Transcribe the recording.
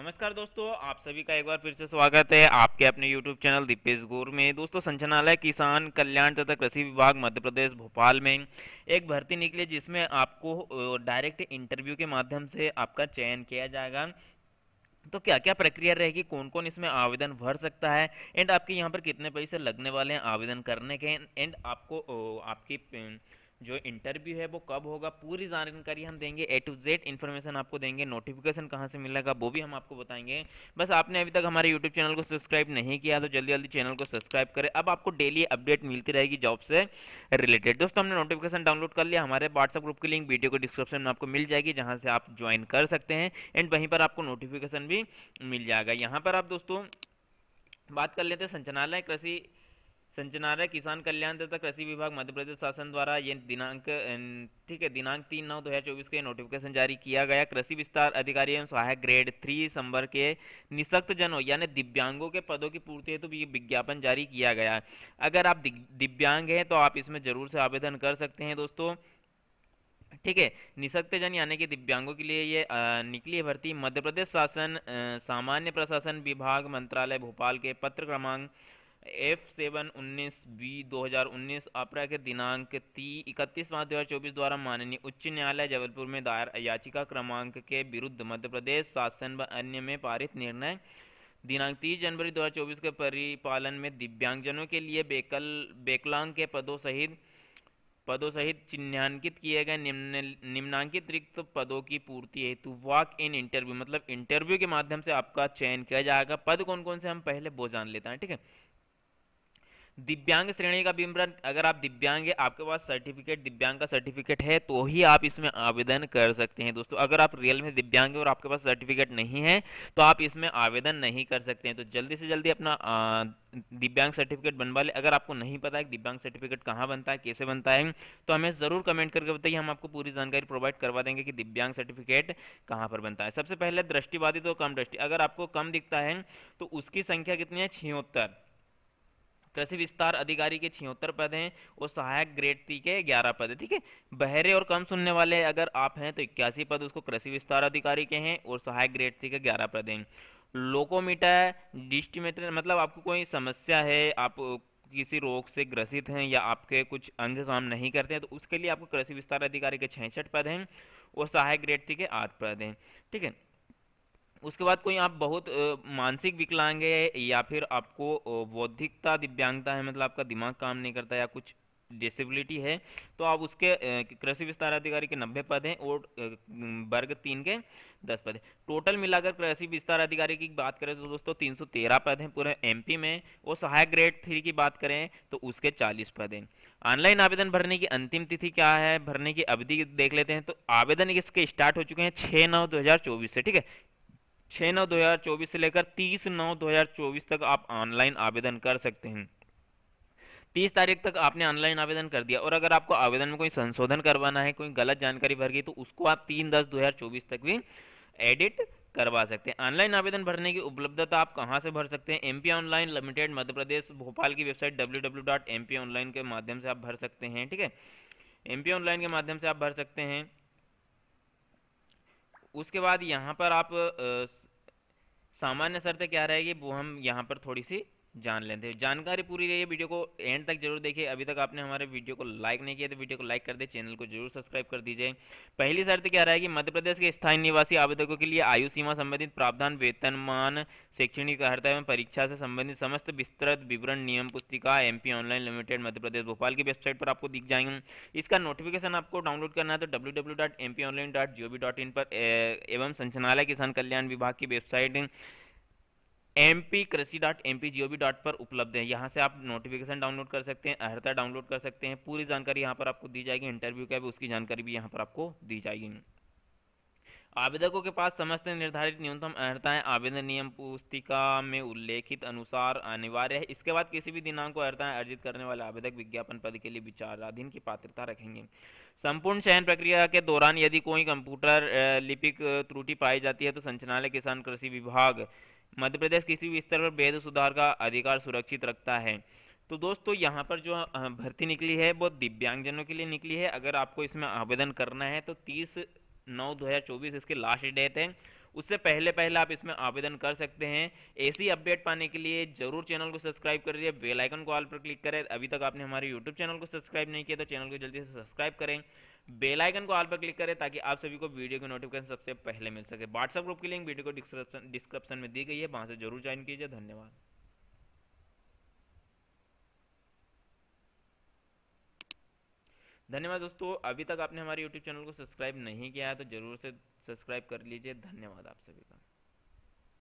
नमस्कार दोस्तों आप सभी का एक बार फिर से स्वागत है आपके अपने YouTube चैनल दीपेश गोर में दोस्तों संचनालय किसान कल्याण तथा कृषि विभाग मध्य प्रदेश भोपाल में एक भर्ती निकली जिसमें आपको डायरेक्ट इंटरव्यू के माध्यम से आपका चयन किया जाएगा तो क्या क्या प्रक्रिया रहेगी कौन कौन इसमें आवेदन भर सकता है एंड आपके यहाँ पर कितने पैसे लगने वाले हैं आवेदन करने के एंड आपको आपकी जो इंटरव्यू है वो कब होगा पूरी जानकारी हम देंगे ए टू जेड इन्फॉर्मेशन आपको देंगे नोटिफिकेशन कहाँ से मिलेगा वो भी हम आपको बताएंगे बस आपने अभी तक हमारे यूट्यूब चैनल को सब्सक्राइब नहीं किया तो जल्दी जल्दी चैनल को सब्सक्राइब करें अब आपको डेली अपडेट मिलती रहेगी जॉब से रिलेटेड दोस्तों हमने नोटिफिकेशन डाउनलोड कर लिया हमारे व्हाट्सअप ग्रुप की लिंक वीडियो को डिस्क्रिप्शन में आपको मिल जाएगी जहाँ से आप ज्वाइन कर सकते हैं एंड वहीं पर आपको नोटिफिकेशन भी मिल जाएगा यहाँ पर आप दोस्तों बात कर लेते हैं संचालय कृषि संचनालय किसान कल्याण तथा कृषि विभाग मध्य प्रदेश शासन द्वारा ये दिनांक अं, ठीक है दिनांक तीन नौ दो हज़ार चौबीस के नोटिफिकेशन जारी किया गया कृषि विस्तार अधिकारी एवं सहायक ग्रेड थ्री संबर के निशक्त जनों यानी दिव्यांगों के पदों की पूर्ति हेतु तो विज्ञापन जारी किया गया अगर आप दिव्यांग हैं तो आप इसमें ज़रूर से आवेदन कर सकते हैं दोस्तों ठीक है निशक्त जन यानी कि दिव्यांगों के लिए ये निकली भर्ती मध्य प्रदेश शासन सामान्य प्रशासन विभाग मंत्रालय भोपाल के पत्र क्रमांक एफ सेवन उन्नीस बी दो हज़ार उन्नीस अप्रैल के दिनांक ती इकतीस मार्च दो हज़ार चौबीस द्वारा माननीय उच्च न्यायालय जबलपुर में दायर याचिका क्रमांक के विरुद्ध मध्य प्रदेश शासन व अन्य में पारित निर्णय दिनांक तीस जनवरी 2024 के परिपालन में दिव्यांगजनों के लिए बेकल बेकलांग के पदों सहित पदों सहित चिन्हांकित किए गए निम्न निम्नांकित रिक्त पदों की पूर्ति हेतु वॉक इन इंटरव्यू मतलब इंटरव्यू के माध्यम से आपका चयन किया जाएगा पद कौन कौन से हम पहले वो जान लेते हैं ठीक है दिव्यांग श्रेणी का विवरण अगर आप दिव्यांग है आपके पास सर्टिफिकेट दिव्यांग का सर्टिफिकेट है तो ही आप इसमें आवेदन कर सकते हैं दोस्तों अगर आप रियल में दिव्यांग है और आपके पास सर्टिफिकेट नहीं है तो आप इसमें आवेदन नहीं कर सकते हैं तो जल्दी से जल्दी अपना दिव्यांग सर्टिफिकेट बनवा ले अगर आपको नहीं पता है दिव्यांग सर्टिफिकेट कहाँ बनता है कैसे बनता है तो हमें ज़रूर कमेंट करके बताइए हम आपको पूरी जानकारी प्रोवाइड करवा देंगे कि दिव्यांग सर्टिफिकेट कहाँ पर बनता है सबसे पहले दृष्टिवादित और कम दृष्टि अगर आपको कम दिखता है तो उसकी संख्या कितनी है छिहत्तर कृषि विस्तार अधिकारी के छिहत्तर पद हैं और सहायक ग्रेड सी के ग्यारह पद ठीक है बहरे और कम सुनने वाले अगर आप हैं तो इक्यासी पद उसको कृषि विस्तार अधिकारी के हैं और सहायक ग्रेड सी के ग्यारह पद हैं लोकोमीटर डिस्टिमेटर मतलब आपको कोई समस्या है आप किसी रोग से ग्रसित हैं या आपके कुछ अंग काम नहीं करते हैं तो उसके लिए आपको कृषि विस्तार अधिकारी के छठ पद हैं और सहायक ग्रेड सी के आठ पद हैं ठीक है उसके बाद कोई आप बहुत मानसिक विकलांग है या फिर आपको बौद्धिकता दिव्यांगता है मतलब आपका दिमाग काम नहीं करता या कुछ डिसेबिलिटी है तो आप उसके कृषि विस्तार अधिकारी के नब्बे पद हैं और वर्ग तीन के दस पद हैं टोटल मिलाकर कृषि विस्तार अधिकारी की बात करें तो दोस्तों तीन सौ तेरह पद हैं पूरे एमपी में और सहायक ग्रेड थ्री की बात करें तो उसके चालीस पद हैं ऑनलाइन आवेदन भरने की अंतिम तिथि क्या है भरने की अवधि देख लेते हैं तो आवेदन इसके स्टार्ट हो चुके हैं छः नौ दो हज़ार चौबीस से ठीक है छः नौ दो हजार चौबीस से लेकर तीस नौ दो हजार चौबीस तक आप ऑनलाइन आवेदन कर सकते हैं तीस तारीख तक आपने ऑनलाइन आवेदन कर दिया और अगर आपको आवेदन में कोई संशोधन करवाना है कोई गलत जानकारी भर गई तो उसको आप तीन दस दो हज़ार चौबीस तक भी एडिट करवा सकते हैं ऑनलाइन आवेदन भरने की उपलब्धता आप कहाँ से भर सकते हैं MP online limited Madhya Pradesh Bhopal की वेबसाइट डब्ल्यू ऑनलाइन के माध्यम से आप भर सकते हैं ठीक है एमपी ऑनलाइन के माध्यम से आप भर सकते हैं उसके बाद यहाँ पर आप सामान्य शर्त क्या रहेगी वो हम यहाँ पर थोड़ी सी जान लेते हैं जानकारी पूरी रही है वीडियो को एंड तक जरूर देखिए अभी तक आपने हमारे वीडियो को लाइक नहीं किया तो वीडियो को लाइक कर दे चैनल को जरूर सब्सक्राइब कर दीजिए पहली शर्त क्या रहा है कि मध्य प्रदेश के स्थायी निवासी आवेदकों के लिए आयु सीमा संबंधित प्रावधान वेतनमान शैक्षणिक अर्हता एवं परीक्षा से संबंधित समस्त विस्तृत विवरण नियम पुस्तिका M online limited Madhya Pradesh Bhopal की वेबसाइट पर आपको दिख जाएंगे इसका नोटिफिकेशन आपको डाउनलोड करना है तो डब्ल्यू पर एवं संचालय किसान कल्याण विभाग की वेबसाइट एम पी कृषि dot M P G O V dot पर उपलब्ध है यहाँ से आप नोटिफिकेशन डाउनलोड कर सकते हैं अहर्ता डाउनलोड कर सकते हैं पूरी जानकारी यहाँ पर आपको दी जाएगी इंटरव्यू का भी उसकी जानकारी भी यहाँ पर आपको दी जाएगी आवेदकों के पास समस्त निर्धारित न्यूनतम अहर्ताएं आवेदन नियम पुस्तिका में उल्लेखित अनुसार अनिवार्य है इसके बाद किसी भी दिनांक को अहर्ताएं अर्जित करने वाले आवेदक विज्ञापन पद के लिए विचाराधीन की पात्रता रखेंगे संपूर्ण चयन प्रक्रिया के दौरान यदि कोई कंप्यूटर लिपिक त्रुटि पाई जाती है तो संचालय किसान कृषि विभाग मध्य प्रदेश किसी भी स्तर पर वेद सुधार का अधिकार सुरक्षित रखता है तो दोस्तों यहाँ पर जो भर्ती निकली है वो दिव्यांगजनों के लिए निकली है अगर आपको इसमें आवेदन करना है तो तीस नौ दो हज़ार चौबीस इसके लास्ट डेट है उससे पहले पहले आप इसमें आवेदन कर सकते हैं ऐसी अपडेट पाने के लिए जरूर चैनल को सब्सक्राइब कर लीजिए बेल आइकन को ऑल पर क्लिक करें अभी तक आपने हमारे यूट्यूब चैनल को सब्सक्राइब नहीं किया तो चैनल को जल्दी से सब्सक्राइब करें बेल आइकन को ऑल पर क्लिक करें ताकि आप सभी को वीडियो की नोटिफिकेशन सबसे पहले मिल सके व्हाट्सएप ग्रुप की लिंक वीडियो को डिस्क्रिप्शन डिस्क्रिप्शन में दी गई है वहां से जरूर ज्वाइन कीजिए धन्यवाद धन्यवाद दोस्तों अभी तक आपने हमारे यूट्यूब चैनल को सब्सक्राइब नहीं किया है तो ज़रूर से सब्सक्राइब कर लीजिए धन्यवाद आप सभी का